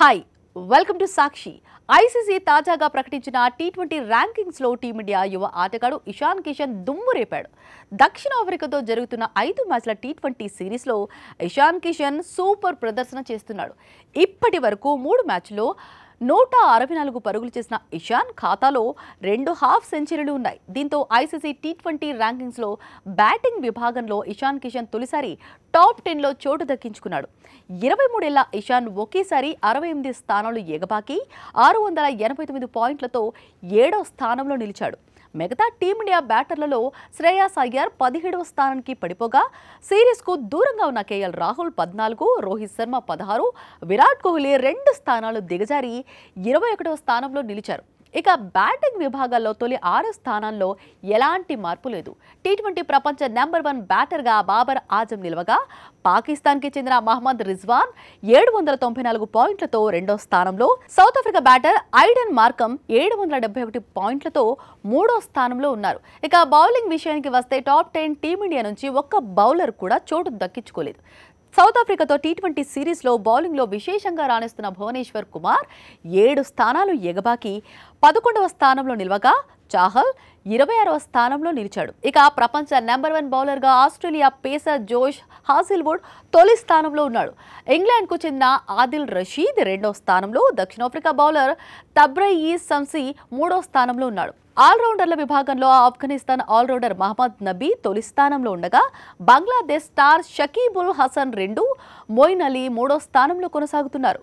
hi welcome to Sakshi ICC తాజాగా ప్రకటించిన tea twenty ర్యాంకింగ్స్లో team India యువ ఆటగాడు ఇషాన్ కిషన్ దుమ్ము రేపాడు దక్షిణాఫ్రికాతో జరుగుతున్న ఐదు మ్యాచ్ల టీ ట్వంటీ సిరీస్లో ఇషాన్ కిషన్ సూపర్ ప్రదర్శన చేస్తున్నాడు ఇప్పటి వరకు మూడు మ్యాచ్లో నూట అరవై నాలుగు పరుగులు చేసిన ఇషాన్ ఖాతాలో రెండు హాఫ్ సెంచరీలు ఉన్నాయి దీంతో ఐసీసీ టీ ట్వంటీ ర్యాంకింగ్స్లో బ్యాటింగ్ విభాగంలో ఇషాన్ కిషన్ తొలిసారి టాప్ టెన్లో చోటు దక్కించుకున్నాడు ఇరవై మూడేళ్ల ఇషాన్ ఒకేసారి అరవై ఎనిమిది స్థానాలు ఎగబాకి ఆరు వందల ఎనభై తొమ్మిది పాయింట్లతో ఏడో స్థానంలో నిలిచాడు మిగతా టీమిండియా బ్యాటర్లలో శ్రేయాస్ అయ్యర్ పదిహేడవ స్థానానికి పడిపోగా సిరీస్కు దూరంగా ఉన్న కేఎల్ రాహుల్ పద్నాలుగు రోహిత్ శర్మ పదహారు విరాట్ కోహ్లీ రెండు స్థానాలు దిగజారి ఇరవై స్థానంలో నిలిచారు ఇక బ్యాటింగ్ విభాగాల్లో తొలి ఆరు స్థానంలో ఎలాంటి మార్పు లేదు టీ ట్వంటీ ప్రపంచ నెంబర్ వన్ బ్యాటర్గా బాబర్ ఆజం నిలవగా పాకిస్తాన్కి చెందిన మహమ్మద్ రిజ్వాన్ ఏడు వందల తొంభై నాలుగు పాయింట్లతో రెండో స్థానంలో South Africa batter Aiden Markram ఏడు వందల డెబ్బై ఒకటి పాయింట్లతో మూడో స్థానంలో ఉన్నారు ఇక బౌలింగ్ విషయానికి వస్తే టాప్ టెన్ టీమిండియా నుంచి ఒక్క బౌలర్ కూడా చోటు దక్కించుకోలేదు సౌత్ ఆఫ్రికాతో టీ ట్వంటీ సిరీస్లో బౌలింగ్లో విశేషంగా రాణిస్తున్న భువనేశ్వర్ కుమార్ ఏడు స్థానాలు ఎగబాకి పదకొండవ స్థానంలో నిల్వగా చాహల్ ఇరవై ఆరవ స్థానంలో నిలిచాడు ఇక ప్రపంచ నెంబర్ వన్ బౌలర్గా ఆస్ట్రేలియా పేసర్ జోష్ హాసిల్వుడ్ తొలి స్థానంలో ఉన్నాడు ఇంగ్లాండ్కు చెందిన ఆదిల్ రషీద్ రెండో స్థానంలో దక్షిణాఫ్రికా బౌలర్ తబ్రయీ ఈ సంసి మూడో స్థానంలో ఉన్నాడు ఆల్రౌండర్ల విభాగంలో ఆఫ్ఘనిస్తాన్ ఆల్రౌండర్ మహమ్మద్ నబీ తొలి స్థానంలో ఉండగా బంగ్లాదేశ్ స్టార్ షకీబుల్ హసన్ రెండు మొయిన్ అలీ మూడో స్థానంలో కొనసాగుతున్నారు